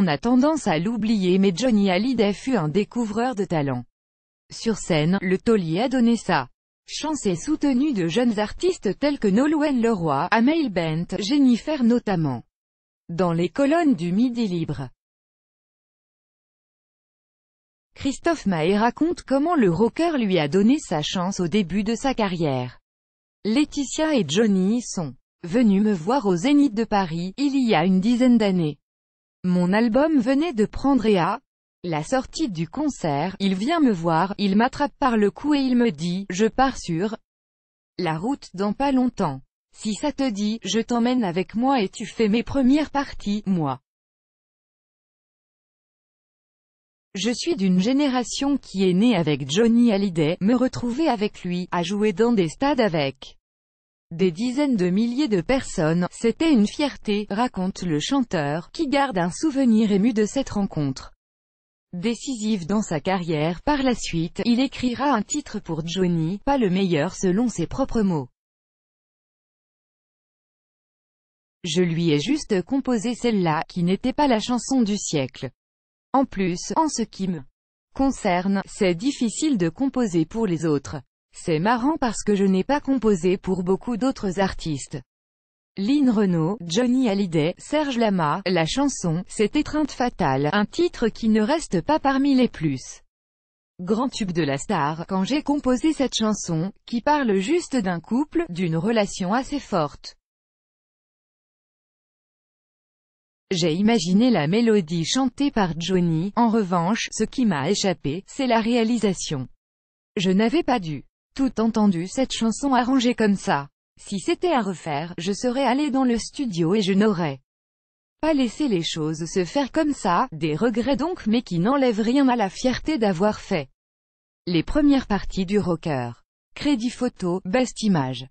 On a tendance à l'oublier mais Johnny Hallyday fut un découvreur de talent. Sur scène, le taulier a donné sa chance et soutenu de jeunes artistes tels que Nolwenn Leroy, Amel Bent, Jennifer notamment. Dans les colonnes du Midi Libre. Christophe Maé raconte comment le rocker lui a donné sa chance au début de sa carrière. Laetitia et Johnny sont venus me voir au Zénith de Paris, il y a une dizaine d'années. Mon album venait de prendre et à la sortie du concert, il vient me voir, il m'attrape par le cou et il me dit, je pars sur la route dans pas longtemps. Si ça te dit, je t'emmène avec moi et tu fais mes premières parties, moi. Je suis d'une génération qui est née avec Johnny Hallyday, me retrouver avec lui, à jouer dans des stades avec des dizaines de milliers de personnes, c'était une fierté, raconte le chanteur, qui garde un souvenir ému de cette rencontre. Décisive dans sa carrière, par la suite, il écrira un titre pour Johnny, pas le meilleur selon ses propres mots. Je lui ai juste composé celle-là, qui n'était pas la chanson du siècle. En plus, en ce qui me concerne, c'est difficile de composer pour les autres. C'est marrant parce que je n'ai pas composé pour beaucoup d'autres artistes. Lynn Renault, Johnny Hallyday, Serge Lama, la chanson, c'est Étreinte fatale, un titre qui ne reste pas parmi les plus Grand tube de la star, quand j'ai composé cette chanson, qui parle juste d'un couple, d'une relation assez forte. J'ai imaginé la mélodie chantée par Johnny, en revanche, ce qui m'a échappé, c'est la réalisation. Je n'avais pas dû tout entendu cette chanson arrangée comme ça. Si c'était à refaire, je serais allé dans le studio et je n'aurais pas laissé les choses se faire comme ça, des regrets donc mais qui n'enlèvent rien à la fierté d'avoir fait les premières parties du rocker. Crédit photo, best image.